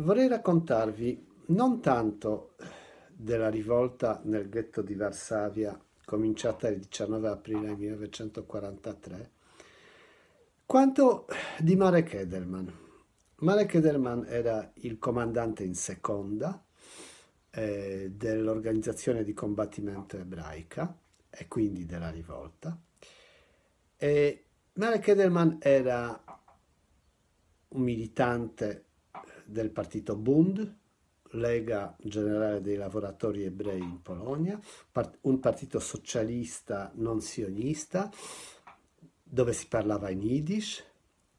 vorrei raccontarvi non tanto della rivolta nel ghetto di Varsavia cominciata il 19 aprile 1943, quanto di Marek Edelman. Marek Edelman era il comandante in seconda eh, dell'organizzazione di combattimento ebraica e quindi della rivolta. E Marek Edelman era un militante del partito Bund, Lega Generale dei Lavoratori Ebrei in Polonia, un partito socialista non sionista dove si parlava in Yiddish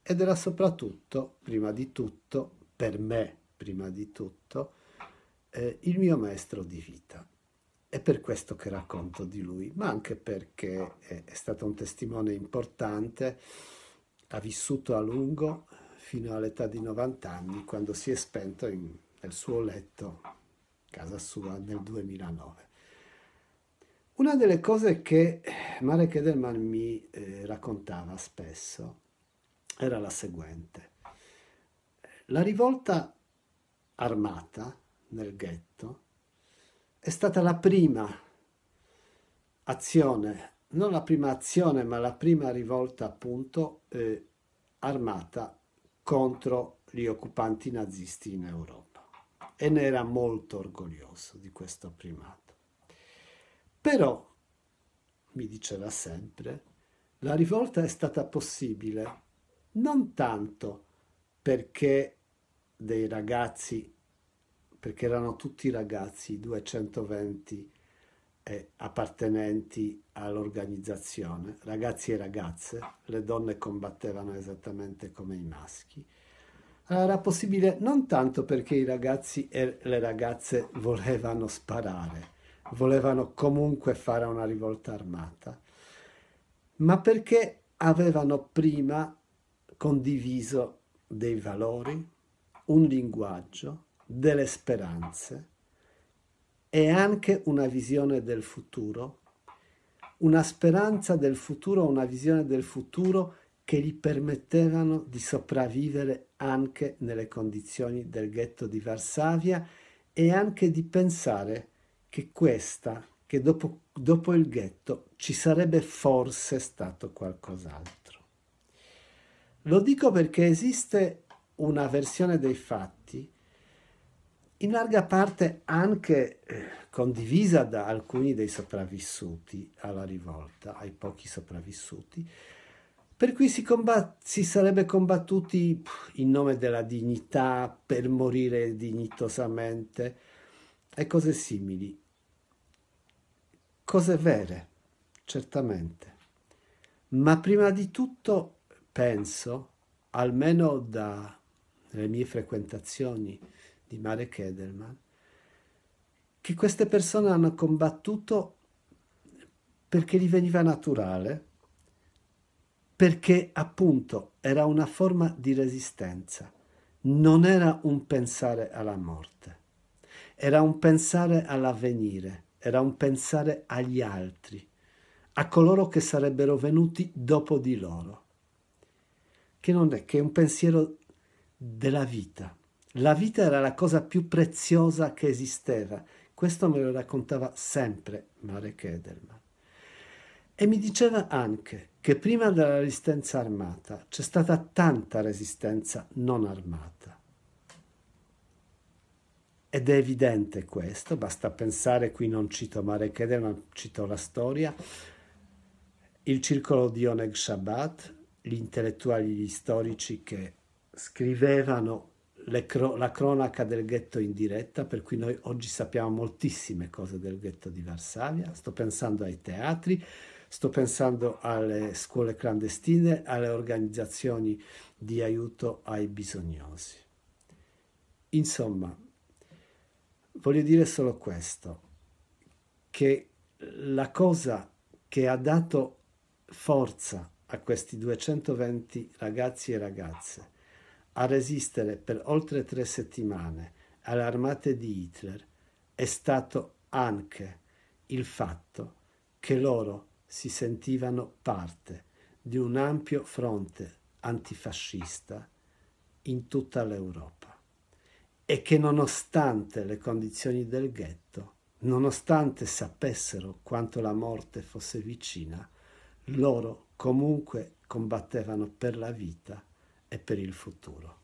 ed era soprattutto, prima di tutto, per me, prima di tutto, eh, il mio maestro di vita. È per questo che racconto di lui, ma anche perché è, è stato un testimone importante, ha vissuto a lungo fino all'età di 90 anni, quando si è spento in, nel suo letto, casa sua, nel 2009. Una delle cose che Marek Edelman mi eh, raccontava spesso era la seguente. La rivolta armata nel ghetto è stata la prima azione, non la prima azione, ma la prima rivolta appunto eh, armata contro gli occupanti nazisti in Europa e ne era molto orgoglioso di questo primato. Però, mi diceva sempre, la rivolta è stata possibile non tanto perché dei ragazzi, perché erano tutti ragazzi, 220 ragazzi, eh, appartenenti all'organizzazione, ragazzi e ragazze, le donne combattevano esattamente come i maschi. Allora, era possibile non tanto perché i ragazzi e le ragazze volevano sparare, volevano comunque fare una rivolta armata, ma perché avevano prima condiviso dei valori, un linguaggio, delle speranze è anche una visione del futuro, una speranza del futuro, una visione del futuro che gli permettevano di sopravvivere anche nelle condizioni del ghetto di Varsavia e anche di pensare che questa, che dopo, dopo il ghetto ci sarebbe forse stato qualcos'altro. Lo dico perché esiste una versione dei fatti in larga parte anche eh, condivisa da alcuni dei sopravvissuti alla rivolta, ai pochi sopravvissuti, per cui si, combat- si sarebbe combattuti in nome della dignità, per morire dignitosamente e cose simili. Cose vere, certamente. Ma prima di tutto penso, almeno dalle mie frequentazioni, di Marek Edelman, che queste persone hanno combattuto perché gli veniva naturale, perché appunto era una forma di resistenza, non era un pensare alla morte, era un pensare all'avvenire, era un pensare agli altri, a coloro che sarebbero venuti dopo di loro, che non è che un pensiero della vita, la vita era la cosa più preziosa che esisteva. Questo me lo raccontava sempre Marek Edelman. E mi diceva anche che prima della resistenza armata c'è stata tanta resistenza non armata. Ed è evidente questo, basta pensare, qui non cito Marek Edelman, cito la storia, il circolo di Oneg Shabbat, gli intellettuali, gli storici che scrivevano cro- la cronaca del ghetto in diretta, per cui noi oggi sappiamo moltissime cose del ghetto di Varsavia. Sto pensando ai teatri, sto pensando alle scuole clandestine, alle organizzazioni di aiuto ai bisognosi. Insomma, voglio dire solo questo, che la cosa che ha dato forza a questi 220 ragazzi e ragazze a resistere per oltre tre settimane alle armate di Hitler è stato anche il fatto che loro si sentivano parte di un ampio fronte antifascista in tutta l'Europa e che nonostante le condizioni del ghetto, nonostante sapessero quanto la morte fosse vicina, loro comunque combattevano per la vita e per il futuro.